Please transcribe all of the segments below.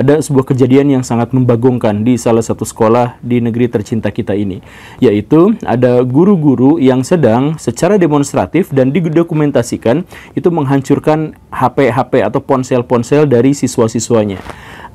ada sebuah kejadian yang sangat membagongkan di salah satu sekolah di negeri tercinta kita ini, yaitu ada guru-guru yang sedang secara demonstratif dan didokumentasikan itu menghancurkan HP-HP atau ponsel-ponsel dari siswa-siswanya.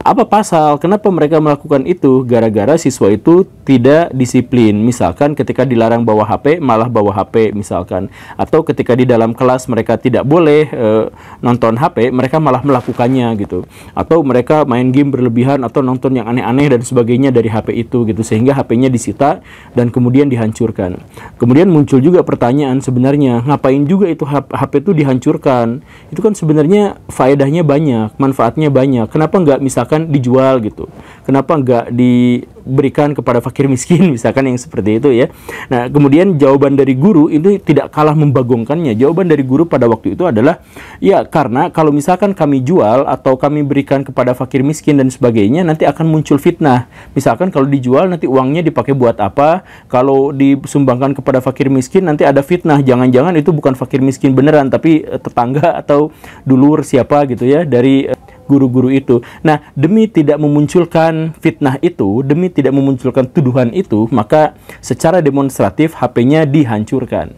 Apa pasal? Kenapa mereka melakukan itu? Gara-gara siswa itu tidak disiplin. Misalkan ketika dilarang bawa HP, malah bawa HP misalkan. Atau ketika di dalam kelas mereka tidak boleh e, nonton HP, mereka malah melakukannya gitu. Atau mereka main game berlebihan atau nonton yang aneh-aneh dan sebagainya dari HP itu gitu. Sehingga HP-nya disita dan kemudian dihancurkan. Kemudian muncul juga pertanyaan sebenarnya, ngapain juga itu HP itu dihancurkan? Itu kan sebenarnya faedahnya banyak, manfaatnya banyak. Kenapa nggak misalkan misalkan dijual gitu kenapa nggak diberikan kepada fakir miskin misalkan yang seperti itu ya nah kemudian jawaban dari guru itu tidak kalah membagongkannya jawaban dari guru pada waktu itu adalah ya karena kalau misalkan kami jual atau kami berikan kepada fakir miskin dan sebagainya nanti akan muncul fitnah misalkan kalau dijual nanti uangnya dipakai buat apa kalau disumbangkan kepada fakir miskin nanti ada fitnah jangan-jangan itu bukan fakir miskin beneran tapi eh, tetangga atau dulur siapa gitu ya dari eh, guru-guru itu. Nah, demi tidak memunculkan fitnah itu, demi tidak memunculkan tuduhan itu, maka secara demonstratif HP-nya dihancurkan.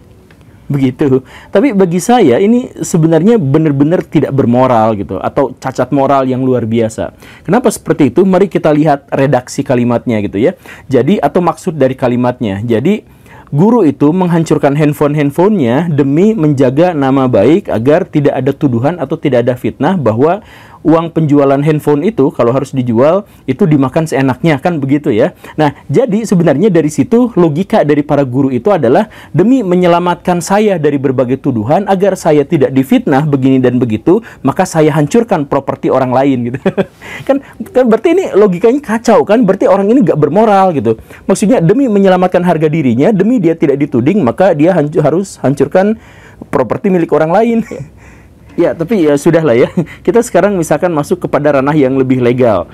Begitu. Tapi bagi saya ini sebenarnya benar-benar tidak bermoral gitu atau cacat moral yang luar biasa. Kenapa seperti itu? Mari kita lihat redaksi kalimatnya gitu ya. Jadi atau maksud dari kalimatnya. Jadi guru itu menghancurkan handphone-handphonenya demi menjaga nama baik agar tidak ada tuduhan atau tidak ada fitnah bahwa uang penjualan handphone itu kalau harus dijual itu dimakan seenaknya kan begitu ya. Nah, jadi sebenarnya dari situ logika dari para guru itu adalah demi menyelamatkan saya dari berbagai tuduhan agar saya tidak difitnah begini dan begitu, maka saya hancurkan properti orang lain gitu. kan, kan berarti ini logikanya kacau kan? Berarti orang ini gak bermoral gitu. Maksudnya demi menyelamatkan harga dirinya, demi dia tidak dituding, maka dia hancur, harus hancurkan properti milik orang lain. Ya, tapi ya lah ya. Kita sekarang misalkan masuk kepada ranah yang lebih legal.